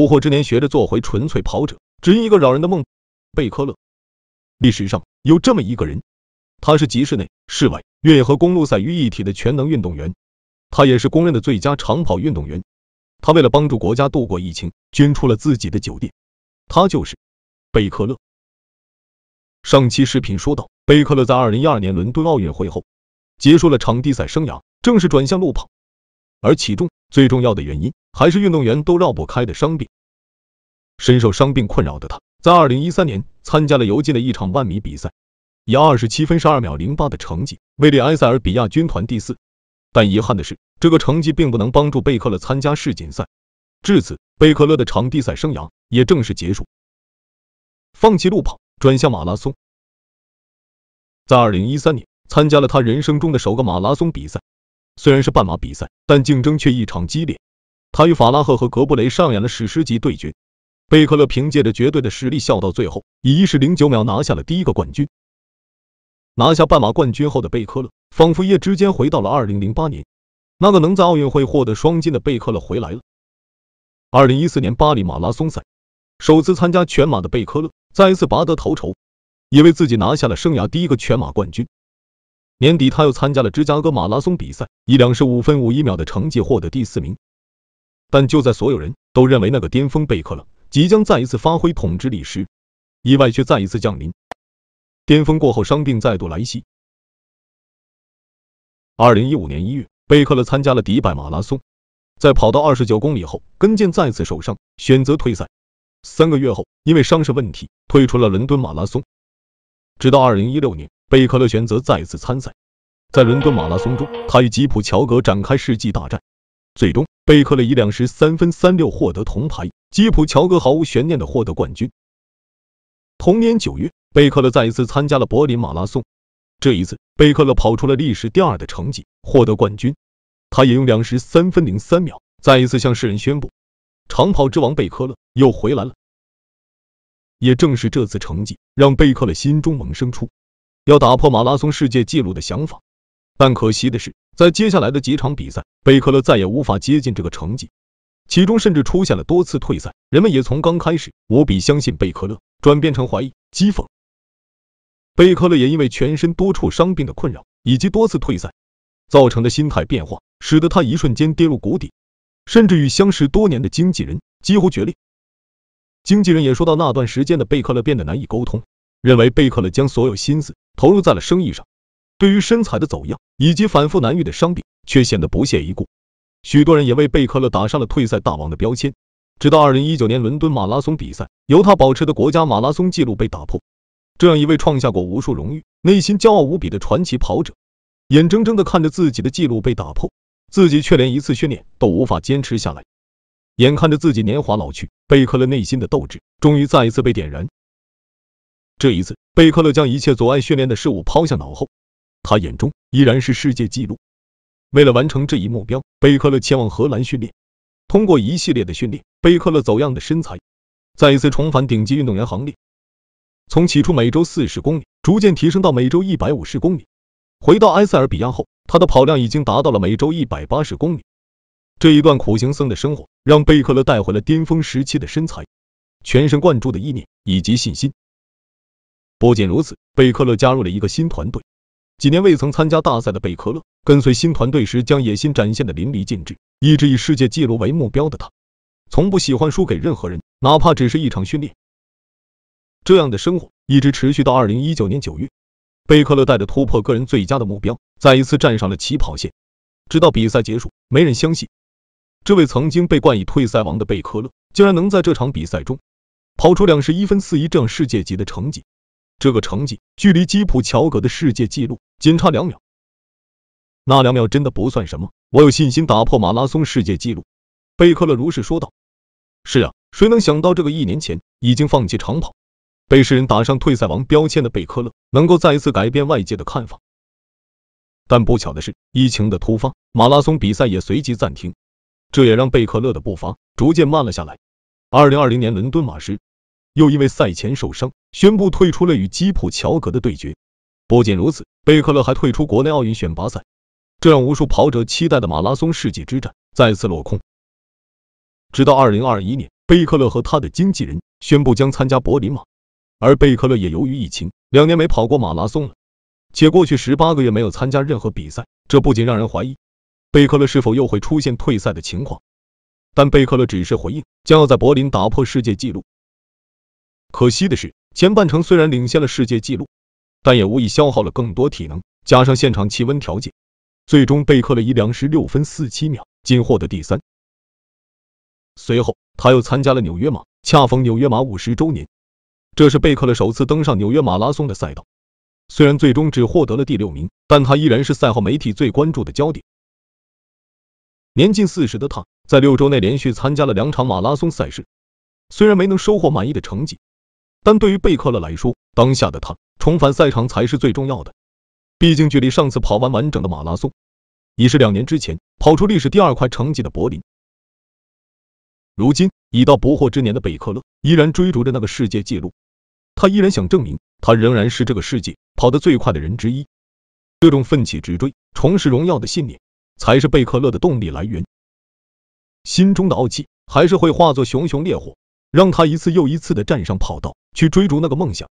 不惑之年学着做回纯粹跑者，只因一个扰人的梦。贝克勒，历史上有这么一个人，他是集室内、室外、越野和公路赛于一体的全能运动员，他也是公认的最佳长跑运动员。他为了帮助国家度过疫情，捐出了自己的酒店。他就是贝克勒。上期视频说到，贝克勒在二零一二年伦敦奥运会后结束了场地赛生涯，正式转向路跑，而其中。最重要的原因还是运动员都绕不开的伤病。身受伤病困扰的他，在2013年参加了尤金的一场万米比赛，以二十七分十二秒零八的成绩位列埃塞俄比亚军团第四。但遗憾的是，这个成绩并不能帮助贝克勒参加世锦赛。至此，贝克勒的场地赛生涯也正式结束，放弃路跑，转向马拉松。在2013年，参加了他人生中的首个马拉松比赛。虽然是半马比赛，但竞争却异常激烈。他与法拉赫和格布雷上演了史诗级对决。贝克勒凭借着绝对的实力笑到最后，以一时零九秒拿下了第一个冠军。拿下半马冠军后的贝克勒，仿佛一夜之间回到了二零零八年，那个能在奥运会获得双金的贝克勒回来了。二零一四年巴黎马拉松赛，首次参加全马的贝克勒再一次拔得头筹，也为自己拿下了生涯第一个全马冠军。年底，他又参加了芝加哥马拉松比赛，以两时五分五一秒的成绩获得第四名。但就在所有人都认为那个巅峰贝克勒即将再一次发挥统治力时，意外却再一次降临。巅峰过后，伤病再度来袭。二零一五年一月，贝克勒参加了迪拜马拉松，在跑到二十九公里后，跟腱再次受伤，选择退赛。三个月后，因为伤势问题，退出了伦敦马拉松。直到二零一六年。贝克勒选择再次参赛，在伦敦马拉松中，他与吉普乔格展开世纪大战，最终贝克勒以两时三分三六获得铜牌，吉普乔格毫无悬念的获得冠军。同年九月，贝克勒再一次参加了柏林马拉松，这一次贝克勒跑出了历史第二的成绩，获得冠军。他也用两时三分零三秒再一次向世人宣布，长跑之王贝克勒又回来了。也正是这次成绩，让贝克勒心中萌生出。要打破马拉松世界纪录的想法，但可惜的是，在接下来的几场比赛，贝克勒再也无法接近这个成绩，其中甚至出现了多次退赛。人们也从刚开始无比相信贝克勒，转变成怀疑、讥讽。贝克勒也因为全身多处伤病的困扰，以及多次退赛造成的心态变化，使得他一瞬间跌入谷底，甚至与相识多年的经纪人几乎决裂。经纪人也说到，那段时间的贝克勒变得难以沟通，认为贝克勒将所有心思。投入在了生意上，对于身材的走样以及反复难愈的伤病，却显得不屑一顾。许多人也为贝克勒打上了退赛大王的标签。直到二零一九年伦敦马拉松比赛，由他保持的国家马拉松纪录被打破。这样一位创下过无数荣誉、内心骄傲无比的传奇跑者，眼睁睁地看着自己的纪录被打破，自己却连一次训练都无法坚持下来。眼看着自己年华老去，贝克勒内心的斗志终于再一次被点燃。这一次，贝克勒将一切阻碍训练的事物抛下脑后，他眼中依然是世界纪录。为了完成这一目标，贝克勒前往荷兰训练。通过一系列的训练，贝克勒走样的身材再一次重返顶级运动员行列。从起初每周四十公里，逐渐提升到每周一百五十公里。回到埃塞俄比亚后，他的跑量已经达到了每周一百八十公里。这一段苦行僧的生活，让贝克勒带回了巅峰时期的身材、全神贯注的意念以及信心。不仅如此，贝克勒加入了一个新团队。几年未曾参加大赛的贝克勒，跟随新团队时将野心展现的淋漓尽致。一直以世界纪录为目标的他，从不喜欢输给任何人，哪怕只是一场训练。这样的生活一直持续到二零一九年九月，贝克勒带着突破个人最佳的目标，再一次站上了起跑线。直到比赛结束，没人相信，这位曾经被冠以“退赛王”的贝克勒，竟然能在这场比赛中跑出两十一分四一这样世界级的成绩。这个成绩距离基普乔格的世界纪录仅差两秒，那两秒真的不算什么。我有信心打破马拉松世界纪录，贝克勒如是说道。是啊，谁能想到这个一年前已经放弃长跑，被世人打上退赛王标签的贝克勒，能够再一次改变外界的看法？但不巧的是，疫情的突发，马拉松比赛也随即暂停，这也让贝克勒的步伐逐渐慢了下来。二零二零年伦敦马时。又因为赛前受伤，宣布退出了与基普乔格的对决。不仅如此，贝克勒还退出国内奥运选拔赛，这让无数跑者期待的马拉松世界之战再次落空。直到2021年，贝克勒和他的经纪人宣布将参加柏林马，而贝克勒也由于疫情两年没跑过马拉松了，且过去十八个月没有参加任何比赛，这不仅让人怀疑贝克勒是否又会出现退赛的情况。但贝克勒只是回应将要在柏林打破世界纪录。可惜的是，前半程虽然领先了世界纪录，但也无疑消耗了更多体能。加上现场气温条件，最终被克了一两时六分四七秒仅获得第三。随后，他又参加了纽约马，恰逢纽约马五十周年，这是贝克勒首次登上纽约马拉松的赛道。虽然最终只获得了第六名，但他依然是赛后媒体最关注的焦点。年近四十的他，在六周内连续参加了两场马拉松赛事，虽然没能收获满意的成绩。但对于贝克勒来说，当下的他重返赛场才是最重要的。毕竟，距离上次跑完完整的马拉松已是两年之前，跑出历史第二快成绩的柏林。如今已到不惑之年的贝克勒，依然追逐着那个世界纪录。他依然想证明，他仍然是这个世界跑得最快的人之一。这种奋起直追、重拾荣耀的信念，才是贝克勒的动力来源。心中的傲气，还是会化作熊熊烈火，让他一次又一次地站上跑道。去追逐那个梦想。